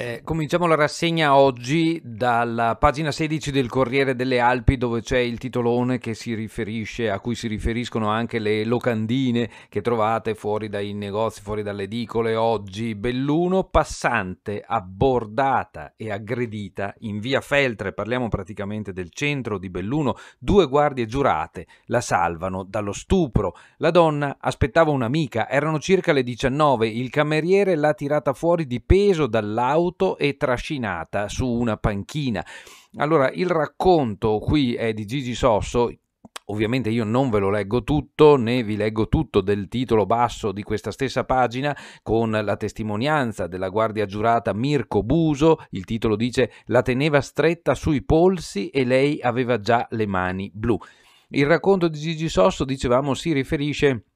Eh, cominciamo la rassegna oggi dalla pagina 16 del Corriere delle Alpi dove c'è il titolone riferisce, a cui si riferiscono anche le locandine che trovate fuori dai negozi, fuori dalle edicole oggi. Belluno passante, abbordata e aggredita in via Feltre, parliamo praticamente del centro di Belluno, due guardie giurate la salvano dallo stupro. La donna aspettava un'amica, erano circa le 19, il cameriere l'ha tirata fuori di peso dall'auto seduto e trascinata su una panchina. Allora, il racconto qui è di Gigi Sosso, Ovviamente io non ve lo leggo tutto, né vi leggo tutto del titolo basso di questa stessa pagina con la testimonianza della guardia giurata Mirko Buso. Il titolo dice La teneva stretta sui polsi e lei aveva già le mani blu. Il racconto di Gigi Sosso, dicevamo, si riferisce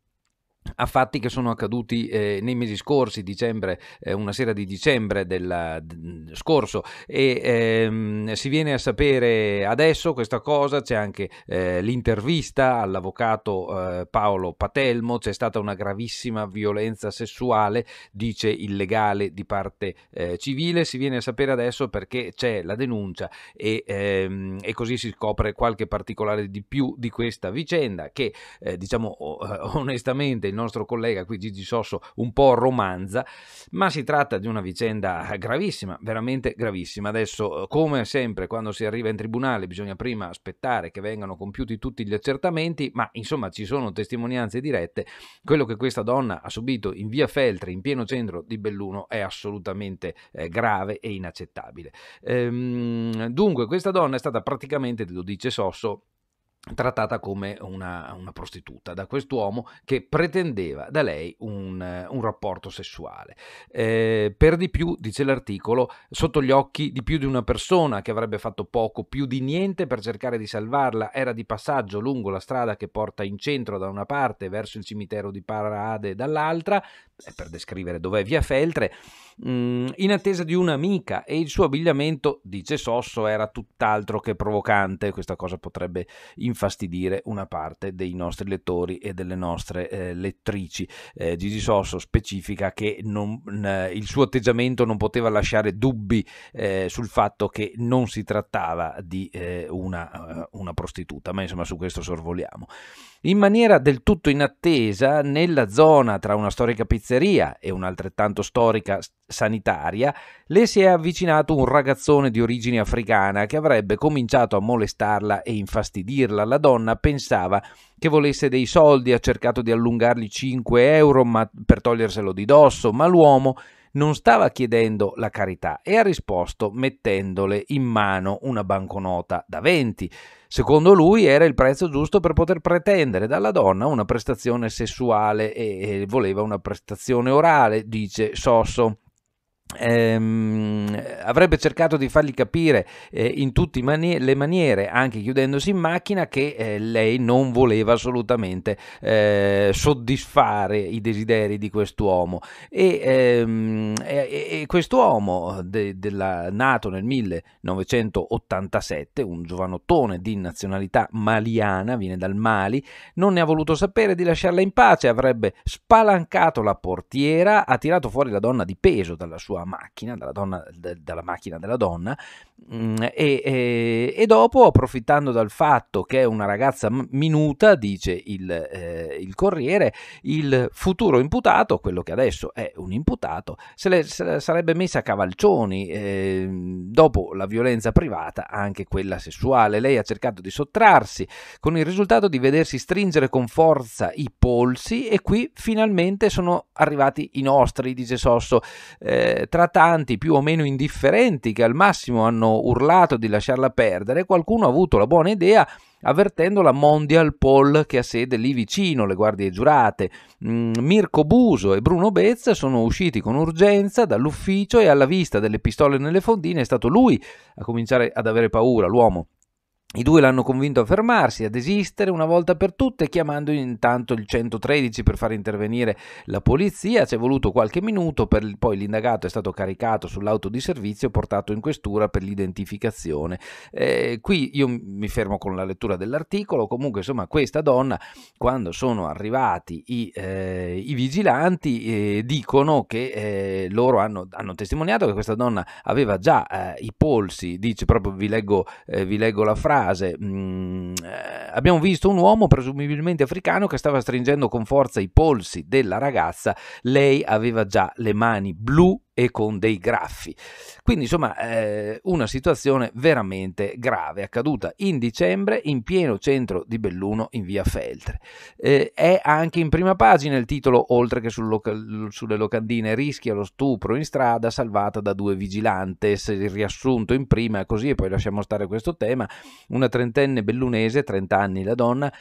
a fatti che sono accaduti eh, nei mesi scorsi, dicembre, eh, una sera di dicembre della, d- scorso e ehm, si viene a sapere adesso questa cosa, c'è anche eh, l'intervista all'avvocato eh, Paolo Patelmo, c'è stata una gravissima violenza sessuale, dice illegale di parte eh, civile, si viene a sapere adesso perché c'è la denuncia e, ehm, e, così si scopre qualche particolare di più di questa vicenda che eh, diciamo onestamente il nostro collega qui Gigi Sosso un po' romanza, ma si tratta di una vicenda gravissima, veramente gravissima. Adesso, eh, come sempre, quando si arriva in tribunale bisogna prima aspettare che vengano compiuti tutti gli accertamenti, ma insomma ci sono testimonianze dirette. Quello che questa donna ha subito in via Feltri, in pieno centro di Belluno, è assolutamente eh, grave e inaccettabile. Ehm, dunque, questa donna è stata praticamente, lo dice Sosso, trattata come una, una, prostituta da quest'uomo che pretendeva da lei un, un rapporto sessuale. Eh, per di più, dice l'articolo, sotto gli occhi di più di una persona che avrebbe fatto poco, più di niente per cercare di salvarla, era di passaggio lungo la strada che porta in centro da una parte verso il cimitero di Parade dall'altra, è per descrivere dov'è via Feltre, mm, in attesa di un'amica e il suo abbigliamento, dice Sosso, era tutt'altro che provocante. Questa cosa potrebbe infastidire una parte dei nostri lettori e delle nostre eh, lettrici. Eh, Gigi Sosso specifica che non, eh, il suo atteggiamento non poteva lasciare dubbi eh, sul fatto che non si trattava di eh, una, eh, una prostituta, ma insomma su questo sorvoliamo in maniera del tutto inattesa nella zona tra una storica pizzeria e un'altrettanto storica sanitaria, le si è avvicinato un ragazzone di origine africana che avrebbe cominciato a molestarla e infastidirla. La donna pensava che volesse dei soldi, ha cercato di allungargli 5 euro ma, per toglierselo di dosso, ma l'uomo non stava chiedendo la carità e ha risposto mettendole in mano una banconota da 20. Secondo lui era il prezzo giusto per poter pretendere dalla donna una prestazione sessuale e voleva una prestazione orale, dice Sosso. Ehm, avrebbe cercato di fargli capire eh, in tutte mani- le maniere, anche chiudendosi in macchina, che eh, lei non voleva assolutamente eh, soddisfare i desideri di quest'uomo. E, ehm, e, e quest'uomo, de- della, nato nel 1987, un giovanottone di nazionalità maliana, viene dal Mali, non ne ha voluto sapere di lasciarla in pace, avrebbe spalancato la portiera, ha tirato fuori la donna di peso dalla sua macchina, dalla, donna, d- dalla macchina della donna, Mm, e, e, e, dopo, approfittando dal fatto che è una ragazza minuta, dice il, eh, il, Corriere, il futuro imputato, quello che adesso è un imputato, se le, se le sarebbe messa a cavalcioni eh, dopo la violenza privata, anche quella sessuale. Lei ha cercato di sottrarsi, con il risultato di vedersi stringere con forza i polsi e qui finalmente sono arrivati i nostri, dice Sosso, eh, tanti più o meno indifferenti che al massimo hanno hanno urlato di lasciarla perdere, qualcuno ha avuto la buona idea avvertendo la Mondial Poll che ha sede lì vicino, le guardie giurate. Mm, Mirko Buso e Bruno Bezza sono usciti con urgenza dall'ufficio e alla vista delle pistole nelle fondine è stato lui a cominciare ad avere paura, l'uomo i due l'hanno convinto a fermarsi, a desistere una volta per tutte, chiamando intanto il 113 per far intervenire la polizia. Ci è voluto qualche minuto, per, poi l'indagato è stato caricato sull'auto di servizio e portato in questura per l'identificazione. Eh, qui io mi fermo con la lettura dell'articolo. Comunque, insomma, questa donna, quando sono arrivati i, eh, i vigilanti, eh, dicono che eh, loro hanno, hanno, testimoniato che questa donna aveva già eh, i polsi. Dice proprio, vi leggo, eh, vi leggo la frase frase, mh, mm, eh, abbiamo visto un uomo presumibilmente africano che stava stringendo con forza i polsi della ragazza, lei aveva già le mani blu e con dei graffi. Quindi insomma eh, una situazione veramente grave accaduta in dicembre in pieno centro di Belluno in via Feltre. Eh, è anche in prima pagina il titolo oltre che sul loca- sulle locandine rischia lo stupro in strada salvata da due vigilantes, il riassunto in prima così e poi lasciamo stare questo tema, una trentenne bellunese, 30 anni la donna,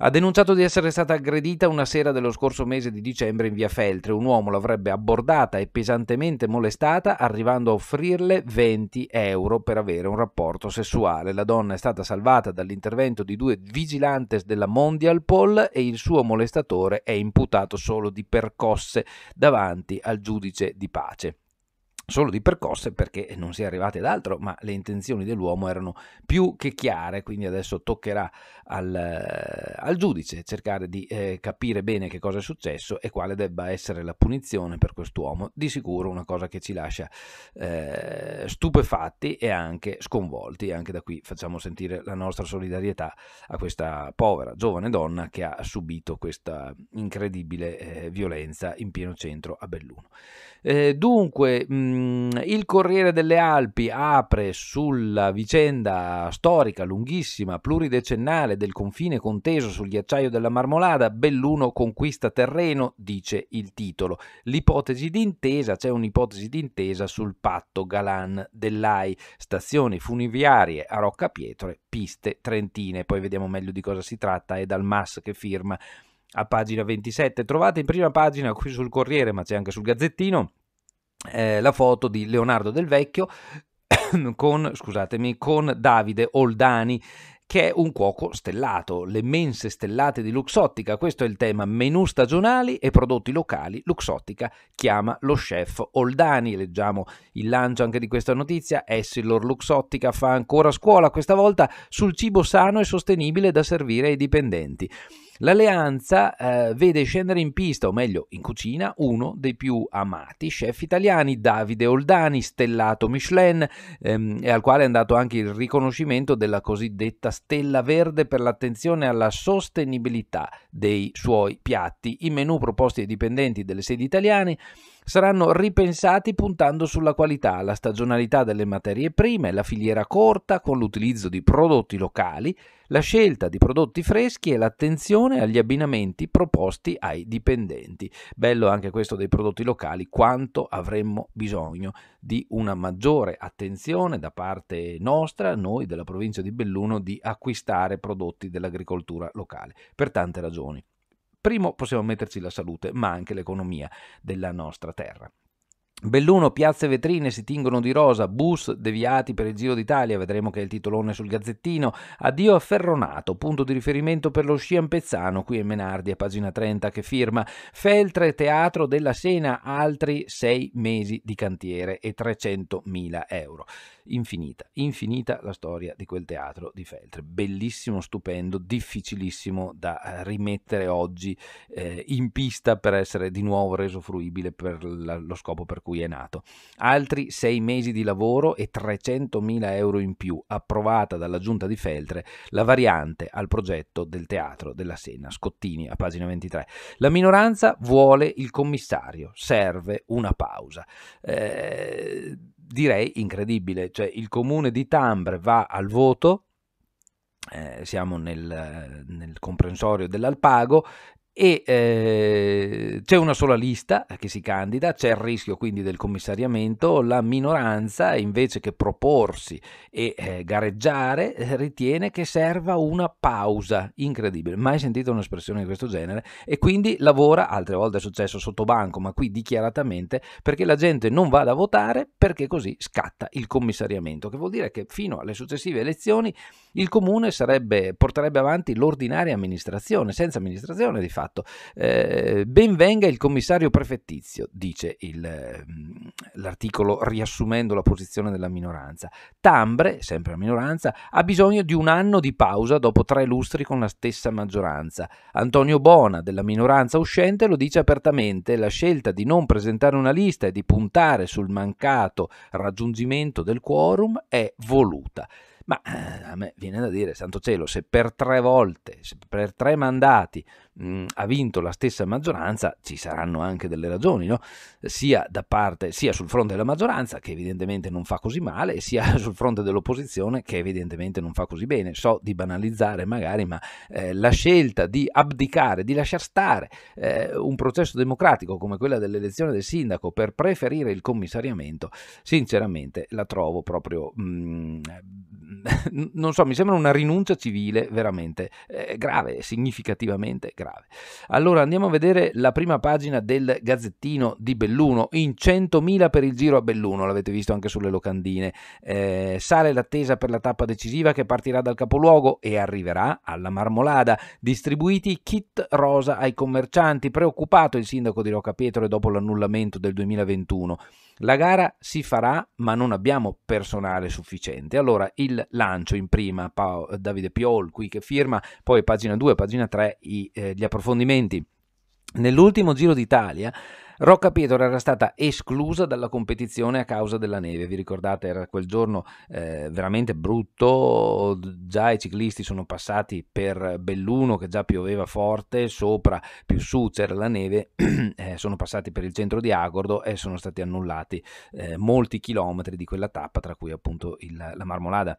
ha denunciato di essere stata aggredita una sera dello scorso mese di dicembre in via Feltre. Un uomo l'avrebbe abbordata e pesantemente molestata, arrivando a offrirle 20 euro per avere un rapporto sessuale. La donna è stata salvata dall'intervento di due vigilantes della Mondial Poll e il suo molestatore è imputato solo di percosse davanti al giudice di pace solo di percosse perché non si è arrivati ad altro, ma le intenzioni dell'uomo erano più che chiare, quindi adesso toccherà al, eh, al giudice cercare di eh, capire bene che cosa è successo e quale debba essere la punizione per quest'uomo, di sicuro una cosa che ci lascia eh, stupefatti e anche sconvolti, anche da qui facciamo sentire la nostra solidarietà a questa povera giovane donna che ha subito questa incredibile eh, violenza in pieno centro a Belluno. Eh, dunque, mh, mm, Ehm, il Corriere delle Alpi apre sulla vicenda storica, lunghissima, pluridecennale del confine conteso sul ghiacciaio della Marmolada. Belluno conquista terreno, dice il titolo. L'ipotesi d'intesa, c'è un'ipotesi d'intesa sul patto Galan dell'AI, stazioni funiviarie a Roccapietre, piste trentine. Poi vediamo meglio di cosa si tratta, è dal MAS che firma a pagina 27. Trovate in prima pagina qui sul Corriere, ma c'è anche sul Gazzettino eh, la foto di Leonardo Del Vecchio con, scusatemi, con Davide Oldani che è un cuoco stellato, le mense stellate di Luxottica, questo è il tema, menù stagionali e prodotti locali, Luxottica chiama lo chef Oldani, leggiamo il lancio anche di questa notizia, Essilor Luxottica fa ancora scuola, questa volta sul cibo sano e sostenibile da servire ai dipendenti. L'alleanza eh, vede scendere in pista, o meglio in cucina, uno dei più amati chef italiani, Davide Oldani, stellato Michelin, ehm, e al quale è andato anche il riconoscimento della cosiddetta stella verde per l'attenzione alla sostenibilità dei suoi piatti. I menù proposti ai dipendenti delle sedi italiane saranno ripensati puntando sulla qualità, la stagionalità delle materie prime, la filiera corta con l'utilizzo di prodotti locali la scelta di prodotti freschi e l'attenzione agli abbinamenti proposti ai dipendenti. Bello anche questo dei prodotti locali, quanto avremmo bisogno di una maggiore attenzione da parte nostra, noi della provincia di Belluno, di acquistare prodotti dell'agricoltura locale, per tante ragioni. Primo possiamo metterci la salute, ma anche l'economia della nostra terra. Belluno, piazze e vetrine si tingono di rosa, bus deviati per il Giro d'Italia, vedremo che è il titolone sul Gazzettino, addio a Ferronato, punto di riferimento per lo sci ampezzano, qui è Menardi a pagina 30 che firma, Feltre, teatro della Sena, altri sei mesi di cantiere e 300.000 euro. Infinita, infinita la storia di quel teatro di Feltre, bellissimo, stupendo, difficilissimo da eh, rimettere oggi eh, in pista per essere di nuovo reso fruibile per la, lo scopo per cui cui è nato. Altri sei mesi di lavoro e 300.000 euro in più, approvata dalla giunta di Feltre la variante al progetto del teatro della Senna. Scottini a pagina 23. La minoranza vuole il commissario, serve una pausa. Eh, direi incredibile, cioè il comune di Tambre va al voto eh, siamo nel, nel, comprensorio dell'Alpago e eh, c'è una sola lista che si candida, c'è il rischio quindi del commissariamento, la minoranza invece che proporsi e eh, gareggiare eh, ritiene che serva una pausa, incredibile, mai sentito un'espressione di questo genere e quindi lavora, altre volte è successo sotto banco, ma qui dichiaratamente perché la gente non vada a votare perché così scatta il commissariamento, che vuol dire che fino alle successive elezioni il comune sarebbe, porterebbe avanti l'ordinaria amministrazione, senza amministrazione di fatto fatto. Eh, ben venga il commissario prefettizio, dice il, mm, l'articolo riassumendo la posizione della minoranza. Tambre, sempre la minoranza, ha bisogno di un anno di pausa dopo tre lustri con la stessa maggioranza. Antonio Bona, della minoranza uscente, lo dice apertamente, la scelta di non presentare una lista e di puntare sul mancato raggiungimento del quorum è voluta. Ma eh, a me viene da dire, santo cielo, se per tre volte, per tre mandati mh, mm, ha vinto la stessa maggioranza, ci saranno anche delle ragioni, no? sia, da parte, sia sul fronte della maggioranza, che evidentemente non fa così male, sia sul fronte dell'opposizione, che evidentemente non fa così bene. So di banalizzare magari, ma eh, la scelta di abdicare, di lasciar stare eh, un processo democratico come quella dell'elezione del sindaco per preferire il commissariamento, sinceramente la trovo proprio... Mh, mm, non so, mi sembra una rinuncia civile veramente eh, grave, significativamente grave grave. Allora andiamo a vedere la prima pagina del Gazzettino di Belluno, in 100.000 per il giro a Belluno, l'avete visto anche sulle locandine. Eh, sale l'attesa per la tappa decisiva che partirà dal capoluogo e arriverà alla Marmolada, distribuiti kit rosa ai commercianti, preoccupato il sindaco di Roccapietro dopo l'annullamento del 2021. La gara si farà, ma non abbiamo personale sufficiente. Allora il lancio in prima, Paolo, eh, Davide Piol qui che firma, poi pagina 2, pagina 3 i, eh, gli approfondimenti. Nell'ultimo Giro d'Italia Rocca Pietro era stata esclusa dalla competizione a causa della neve, vi ricordate era quel giorno eh, veramente brutto, già i ciclisti sono passati per Belluno che già pioveva forte, sopra più su c'era la neve, eh, sono passati per il centro di Agordo e sono stati annullati eh, molti chilometri di quella tappa, tra cui appunto il, la Marmolada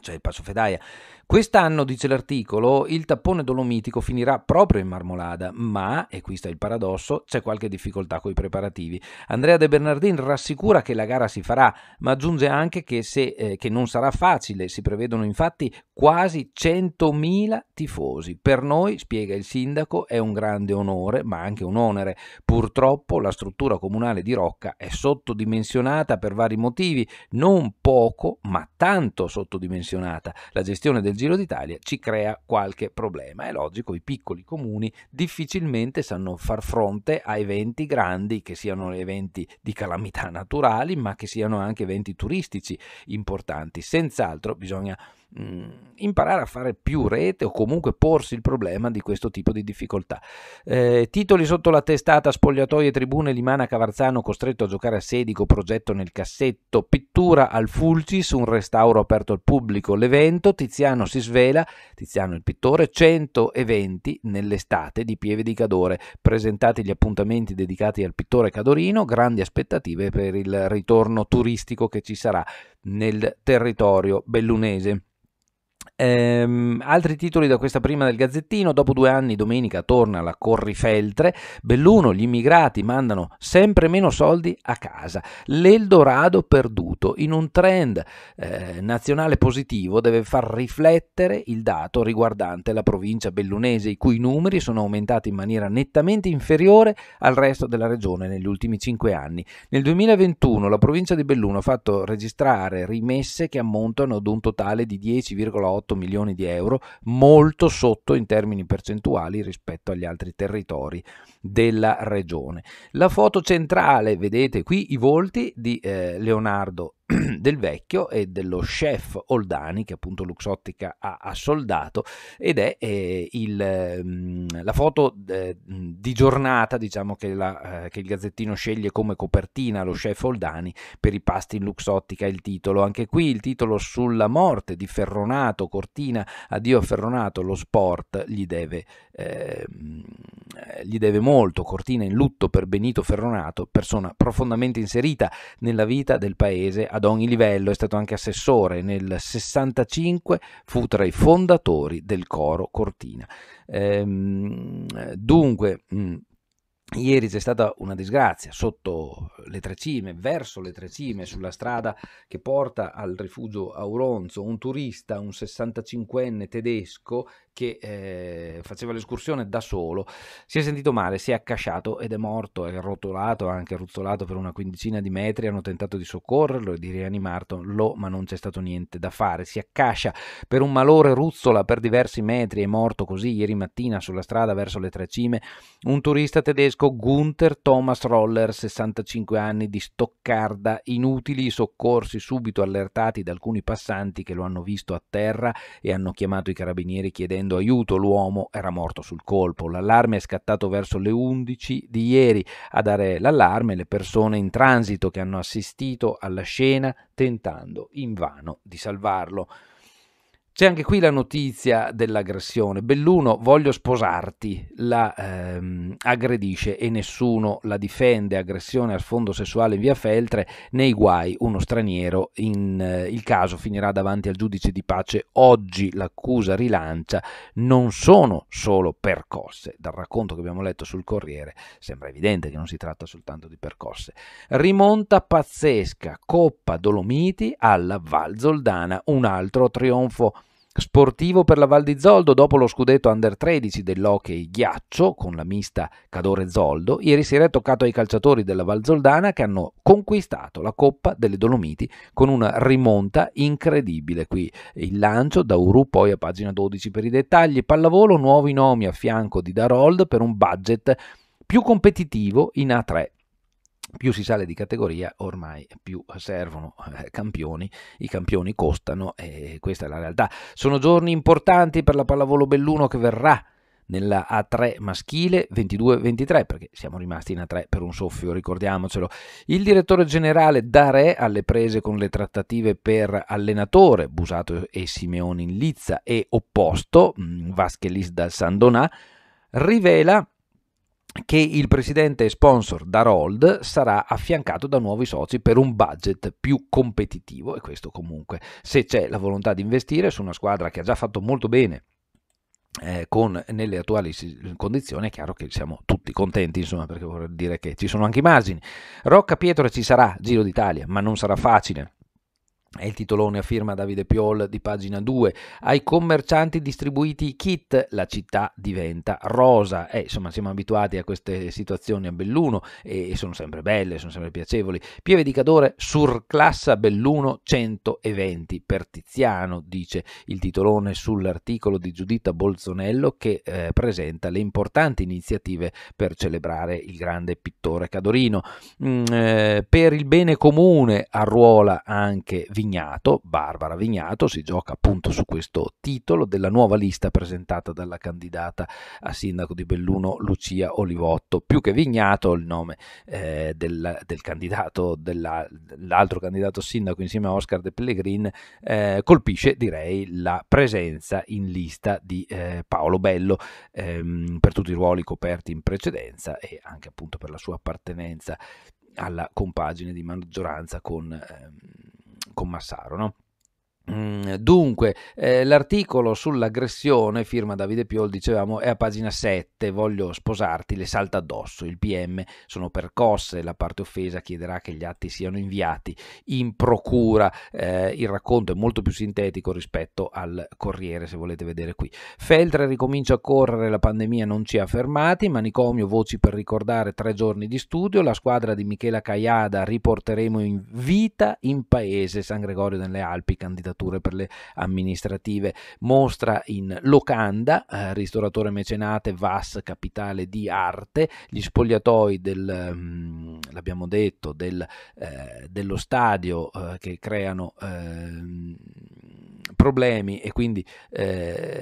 cioè il Passo Fedaia. Quest'anno, dice l'articolo, il tappone dolomitico finirà proprio in marmolada, ma, e qui sta il paradosso, c'è qualche difficoltà con i preparativi. Andrea De Bernardin rassicura che la gara si farà, ma aggiunge anche che, se, eh, che non sarà facile, si prevedono infatti quasi 100.000 tifosi. Per noi, spiega il sindaco, è un grande onore, ma anche un onere. Purtroppo la struttura comunale di Rocca è sottodimensionata per vari motivi, non poco, ma tanto sottodimensionata sottodimensionata la gestione del Giro d'Italia ci crea qualche problema. È logico, i piccoli comuni difficilmente sanno far fronte a eventi grandi, che siano eventi di calamità naturali, ma che siano anche eventi turistici importanti. Senz'altro bisogna mh, mm, imparare a fare più rete o comunque porsi il problema di questo tipo di difficoltà. Eh, titoli sotto la testata, spogliatoie, tribune, Limana Cavarzano costretto a giocare a Sedico, progetto nel cassetto, pittura al Fulcis, un restauro aperto al pubblico, l'evento, Tiziano si svela, Tiziano il pittore, 100 eventi nell'estate di Pieve di Cadore, presentati gli appuntamenti dedicati al pittore Cadorino, grandi aspettative per il ritorno turistico che ci sarà nel territorio bellunese. Ehm, altri titoli da questa prima del Gazzettino, dopo due anni domenica torna la Corrifeltre, Belluno, gli immigrati mandano sempre meno soldi a casa, l'Eldorado perduto, in un trend eh, nazionale positivo deve far riflettere il dato riguardante la provincia bellunese, i cui numeri sono aumentati in maniera nettamente inferiore al resto della regione negli ultimi cinque anni. Nel 2021 la provincia di Belluno ha fatto registrare rimesse che ammontano ad un totale di 10,8 8 milioni di euro, molto sotto in termini percentuali rispetto agli altri territori della regione. La foto centrale, vedete qui i volti di eh, Leonardo del vecchio e dello chef Oldani che appunto Luxottica ha assoldato ed è eh, il, mm, la foto eh, di giornata diciamo che, la, eh, che, il Gazzettino sceglie come copertina lo chef Oldani per i pasti in Luxottica il titolo anche qui il titolo sulla morte di Ferronato Cortina addio a Ferronato lo sport gli deve, eh, gli deve molto Cortina in lutto per Benito Ferronato persona profondamente inserita nella vita del paese ad ogni livello, è stato anche assessore. Nel 65 fu tra i fondatori del coro Cortina. Ehm, dunque, mh, mm, Ieri c'è stata una disgrazia sotto le tre cime, verso le tre cime, sulla strada che porta al rifugio Auronzo. Un turista, un 65enne tedesco, che eh, faceva l'escursione da solo, si è sentito male, si è accasciato ed è morto, è rotolato, anche ruzzolato per una quindicina di metri, hanno tentato di soccorrerlo e di rianimarlo, ma non c'è stato niente da fare, si accascia per un malore, ruzzola per diversi metri, è morto così ieri mattina sulla strada verso le Tre Cime, un turista tedesco Gunther Thomas Roller, 65 anni, di Stoccarda, inutili i soccorsi subito allertati da alcuni passanti che lo hanno visto a terra e hanno chiamato i carabinieri chiedendo chiedendo aiuto, l'uomo era morto sul colpo. L'allarme è scattato verso le 11 di ieri. A dare l'allarme le persone in transito che hanno assistito alla scena tentando invano di salvarlo. C'è anche qui la notizia dell'aggressione. Belluno, voglio sposarti, la ehm, aggredisce e nessuno la difende. Aggressione a sfondo sessuale in via Feltre, nei guai uno straniero. In, eh, il caso finirà davanti al giudice di pace oggi. L'accusa rilancia. Non sono solo percosse. Dal racconto che abbiamo letto sul Corriere sembra evidente che non si tratta soltanto di percosse. Rimonta pazzesca, Coppa Dolomiti alla Val Zoldana, un altro trionfo sportivo per la Val di Zoldo dopo lo scudetto under 13 dell'hockey ghiaccio con la mista Cadore Zoldo, ieri sera è toccato ai calciatori della Val Zoldana che hanno conquistato la Coppa delle Dolomiti con una rimonta incredibile. Qui il lancio da Uru poi a pagina 12 per i dettagli, pallavolo nuovi nomi a fianco di Darold per un budget più competitivo in A3 più si sale di categoria ormai più servono eh, campioni, i campioni costano e questa è la realtà. Sono giorni importanti per la pallavolo Belluno che verrà nella A3 maschile 22-23 perché siamo rimasti in A3 per un soffio, ricordiamocelo. Il direttore generale Dare alle prese con le trattative per allenatore Busato e Simeoni in Lizza e opposto mm, Vaschelis dal Sandonà rivela che il presidente sponsor Darold sarà affiancato da nuovi soci per un budget più competitivo e questo comunque se c'è la volontà di investire su una squadra che ha già fatto molto bene eh, con, nelle attuali condizioni è chiaro che siamo tutti contenti, insomma, perché vorrei dire che ci sono anche i margini. Rocca Pietra ci sarà, Giro d'Italia, ma non sarà facile è il titolone a firma Davide Piol di pagina 2. Ai commercianti distribuiti i kit la città diventa rosa. Eh, insomma, siamo abituati a queste situazioni a Belluno e sono sempre belle, sono sempre piacevoli. Pieve di Cadore surclassa Belluno 120 per Tiziano, dice il titolone sull'articolo di Giuditta Bolzonello che eh, presenta le importanti iniziative per celebrare il grande pittore cadorino. Mm, eh, per il bene comune a Ruola anche Vincenzo. Vignato, Barbara Vignato, si gioca appunto su questo titolo della nuova lista presentata dalla candidata a sindaco di Belluno Lucia Olivotto. Più che Vignato il nome eh, del, del, candidato, della, dell'altro candidato sindaco insieme a Oscar De Pellegrin, eh, colpisce direi la presenza in lista di eh, Paolo Bello ehm, per tutti i ruoli coperti in precedenza e anche appunto per la sua appartenenza alla compagine di maggioranza con ehm, con Massaro, no? Mm, dunque, eh, l'articolo sull'aggressione, firma Davide Piol, dicevamo, è a pagina 7, voglio sposarti, le salta addosso, il PM sono percosse, la parte offesa chiederà che gli atti siano inviati in procura, eh, il racconto è molto più sintetico rispetto al Corriere, se volete vedere qui. Feltre ricomincia a correre, la pandemia non ci ha fermati, manicomio voci per ricordare tre giorni di studio, la squadra di Michela Caiada riporteremo in vita in paese San Gregorio delle Alpi, candidatura candidature per le amministrative. Mostra in Locanda, eh, ristoratore mecenate Vas Capitale di Arte, gli spogliatoi del, mh, mm, l'abbiamo detto, del, eh, dello stadio eh, che creano ehm, problemi e quindi eh,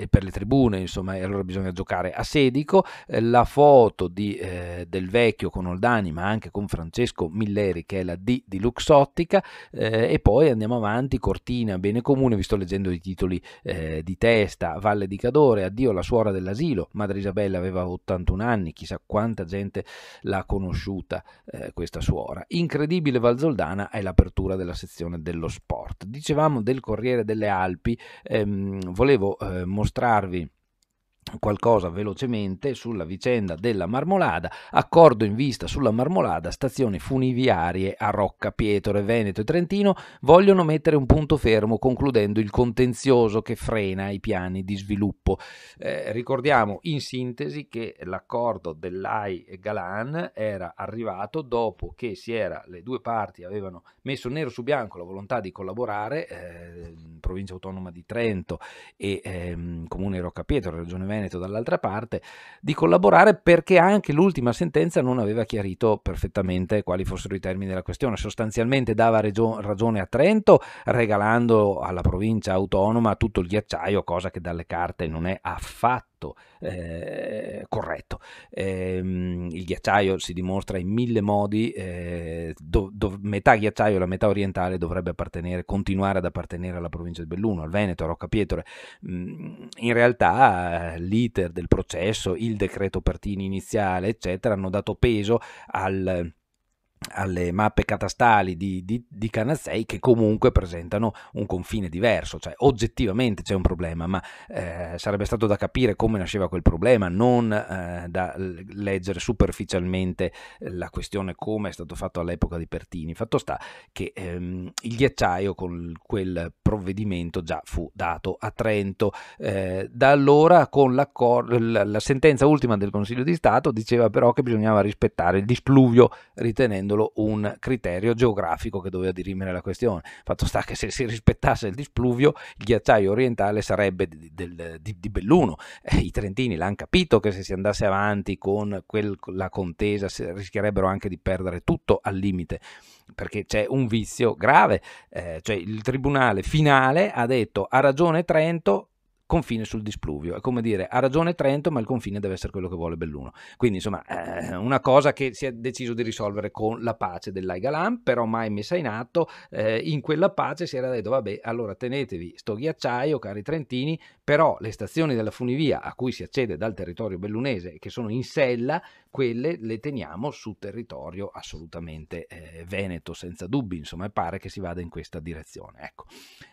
eh, per le tribune, insomma, e allora bisogna giocare a Sedico. Eh, la foto di, eh, del vecchio con Oldani, ma anche con Francesco Milleri, che è la D di Luxottica, eh, e poi andiamo avanti, Cortina, Bene Comune, vi sto leggendo i titoli eh, di testa, Valle di Cadore, addio la suora dell'asilo, Madre Isabella aveva 81 anni, chissà quanta gente l'ha conosciuta eh, questa suora. Incredibile Valzoldana è l'apertura della sezione dello sport. Dicevamo del Corriere delle Alpi, ehm, volevo mostrare mostrarvi qualcosa velocemente sulla vicenda della marmolada, accordo in vista sulla marmolada, stazioni funiviarie a Rocca Pietore, Veneto e Trentino vogliono mettere un punto fermo concludendo il contenzioso che frena i piani di sviluppo. Eh, ricordiamo in sintesi che l'accordo dell'AI e Galan era arrivato dopo che era, le due parti avevano messo nero su bianco la volontà di collaborare, eh, provincia autonoma di Trento e ehm, comune Rocca Pietro, regione Veneto Veneto dall'altra parte, di collaborare perché anche l'ultima sentenza non aveva chiarito perfettamente quali fossero i termini della questione. Sostanzialmente dava ragione a Trento regalando alla provincia autonoma tutto il ghiacciaio, cosa che dalle carte non è affatto eh, corretto. Ehm, il ghiacciaio si dimostra in mille modi, eh, do, do, metà ghiacciaio, e la metà orientale dovrebbe continuare ad appartenere alla provincia di Belluno, al Veneto, a Roccapietre. Mh, mm, in realtà l'iter del processo, il decreto Pertini iniziale, eccetera, hanno dato peso al alle mappe catastali di, di, di Canazzei che comunque presentano un confine diverso, cioè oggettivamente c'è un problema, ma eh, sarebbe stato da capire come nasceva quel problema, non eh, da leggere superficialmente eh, la questione come è stato fatto all'epoca di Pertini. Fatto sta che ehm, il ghiacciaio con quel provvedimento già fu dato a Trento. Eh, da allora con la sentenza ultima del Consiglio di Stato diceva però che bisognava rispettare il displuvio ritenendo rendendolo un criterio geografico che doveva dirimere la questione. Fatto sta che se si rispettasse il displuvio, il ghiacciaio orientale sarebbe di, del, di, di Belluno. Eh, I trentini l'hanno capito che se si andasse avanti con quel, la contesa rischierebbero anche di perdere tutto al limite perché c'è un vizio grave, eh, cioè il tribunale finale ha detto ha ragione Trento, confine sul displuvio. È come dire, ha ragione Trento, ma il confine deve essere quello che vuole Belluno. Quindi, insomma, eh, una cosa che si è deciso di risolvere con la pace dell'Aigalan, però mai messa in atto. Eh, in quella pace si era detto, vabbè, allora tenetevi sto ghiacciaio, cari trentini, però le stazioni della funivia a cui si accede dal territorio bellunese, che sono in sella, quelle le teniamo su territorio assolutamente eh, veneto, senza dubbi, insomma, pare che si vada in questa direzione. Ecco.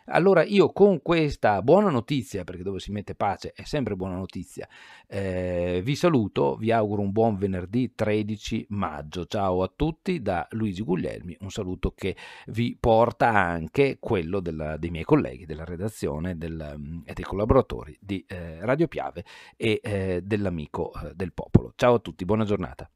Allora io con questa buona notizia, perché dove si mette pace è sempre buona notizia. Eh, vi saluto, vi auguro un buon venerdì 13 maggio. Ciao a tutti da Luigi Guglielmi, un saluto che vi porta anche quello della, dei miei colleghi della redazione del, e eh, dei collaboratori di eh, Radio Piave e eh, dell'amico eh, del popolo. Ciao a tutti, buona giornata.